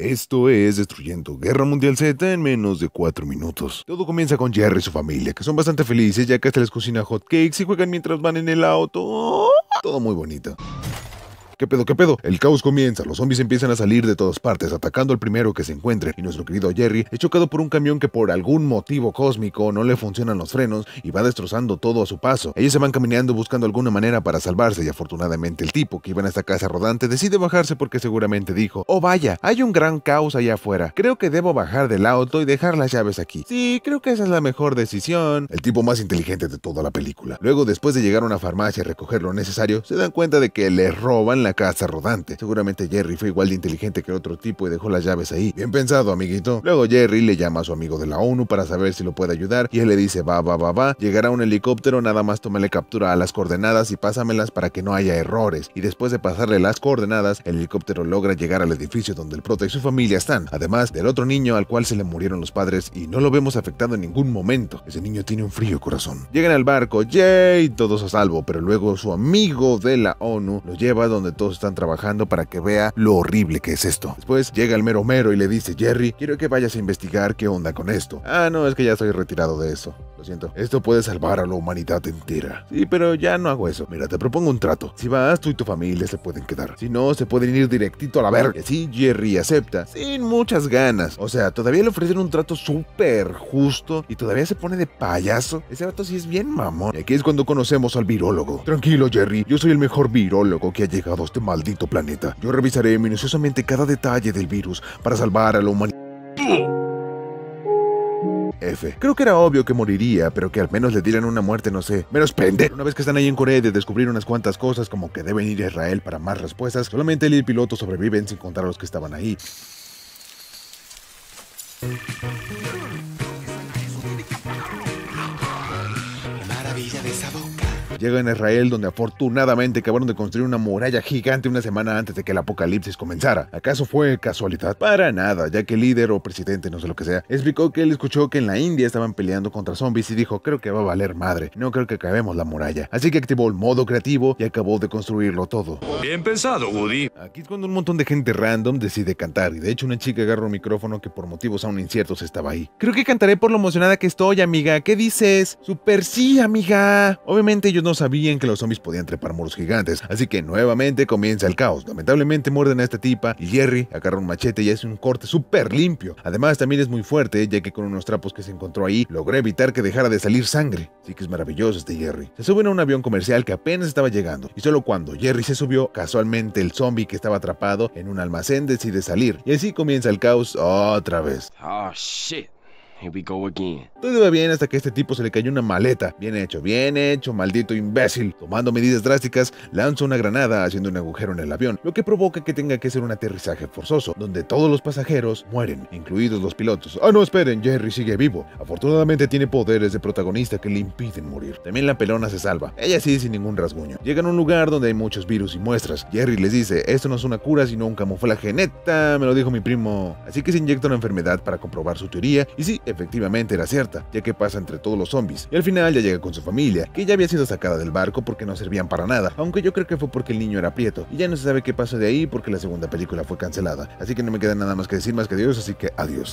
Esto es Destruyendo Guerra Mundial Z en menos de 4 minutos. Todo comienza con Jerry y su familia, que son bastante felices ya que hasta les cocina hot cakes y juegan mientras van en el auto. Todo muy bonito. ¿Qué pedo, qué pedo? El caos comienza, los zombies empiezan a salir de todas partes, atacando al primero que se encuentre y nuestro querido Jerry es chocado por un camión que por algún motivo cósmico no le funcionan los frenos y va destrozando todo a su paso. Ellos se van caminando buscando alguna manera para salvarse y afortunadamente el tipo que iba en esta casa rodante decide bajarse porque seguramente dijo, oh vaya, hay un gran caos allá afuera, creo que debo bajar del auto y dejar las llaves aquí. Sí, creo que esa es la mejor decisión. El tipo más inteligente de toda la película. Luego, después de llegar a una farmacia y recoger lo necesario, se dan cuenta de que le roban la casa rodante. Seguramente Jerry fue igual de inteligente que el otro tipo y dejó las llaves ahí. Bien pensado, amiguito. Luego Jerry le llama a su amigo de la ONU para saber si lo puede ayudar y él le dice, va, va, va, va, llegará un helicóptero, nada más tómale captura a las coordenadas y pásamelas para que no haya errores. Y después de pasarle las coordenadas, el helicóptero logra llegar al edificio donde el prota y su familia están, además del otro niño al cual se le murieron los padres y no lo vemos afectado en ningún momento. Ese niño tiene un frío corazón. Llegan al barco, yay, todos a salvo, pero luego su amigo de la ONU lo lleva donde todos están trabajando para que vea lo horrible que es esto. Después llega el mero mero y le dice, Jerry, quiero que vayas a investigar qué onda con esto. Ah, no, es que ya estoy retirado de eso. Lo siento. Esto puede salvar a la humanidad entera. Sí, pero ya no hago eso. Mira, te propongo un trato. Si vas, tú y tu familia se pueden quedar. Si no, se pueden ir directito a la verga. Sí, Jerry acepta. Sin muchas ganas. O sea, todavía le ofrecen un trato súper justo y todavía se pone de payaso. Ese vato sí es bien mamón. aquí es cuando conocemos al virólogo. Tranquilo, Jerry. Yo soy el mejor virólogo que ha llegado a este maldito planeta. Yo revisaré minuciosamente cada detalle del virus para salvar a la humanidad. F. Creo que era obvio que moriría, pero que al menos le dieran una muerte, no sé, menos pende. Una vez que están ahí en Corea de descubrir unas cuantas cosas, como que deben ir a Israel para más respuestas, solamente el piloto sobreviven sin contar a los que estaban ahí. llega en Israel, donde afortunadamente acabaron de construir una muralla gigante una semana antes de que el apocalipsis comenzara. ¿Acaso fue casualidad? Para nada, ya que el líder o presidente, no sé lo que sea, explicó que él escuchó que en la India estaban peleando contra zombies y dijo, creo que va a valer madre, no creo que acabemos la muralla. Así que activó el modo creativo y acabó de construirlo todo. Bien pensado, Woody. Aquí es cuando un montón de gente random decide cantar, y de hecho una chica agarra un micrófono que por motivos aún inciertos estaba ahí. Creo que cantaré por lo emocionada que estoy, amiga. ¿Qué dices? Super sí, amiga. Obviamente yo no no sabían que los zombies podían trepar muros gigantes, así que nuevamente comienza el caos. Lamentablemente muerden a esta tipa y Jerry agarra un machete y hace un corte súper limpio. Además también es muy fuerte, ya que con unos trapos que se encontró ahí, logró evitar que dejara de salir sangre. Así que es maravilloso este Jerry. Se sube a un avión comercial que apenas estaba llegando, y solo cuando Jerry se subió, casualmente el zombie que estaba atrapado en un almacén decide salir, y así comienza el caos otra vez. Oh, shit. Todo va bien hasta que este tipo se le cayó una maleta. Bien hecho, bien hecho, maldito imbécil. Tomando medidas drásticas, lanza una granada haciendo un agujero en el avión, lo que provoca que tenga que ser un aterrizaje forzoso, donde todos los pasajeros mueren, incluidos los pilotos. Ah, no, esperen, Jerry sigue vivo. Afortunadamente tiene poderes de protagonista que le impiden morir. También la pelona se salva, ella sí sin ningún rasguño. Llegan a un lugar donde hay muchos virus y muestras. Jerry les dice, esto no es una cura sino un camuflaje. Neta, me lo dijo mi primo. Así que se inyecta una enfermedad para comprobar su teoría y sí, Efectivamente era cierta, ya que pasa entre todos los zombies, y al final ya llega con su familia, que ya había sido sacada del barco porque no servían para nada, aunque yo creo que fue porque el niño era prieto, y ya no se sabe qué pasó de ahí porque la segunda película fue cancelada, así que no me queda nada más que decir más que adiós, así que adiós.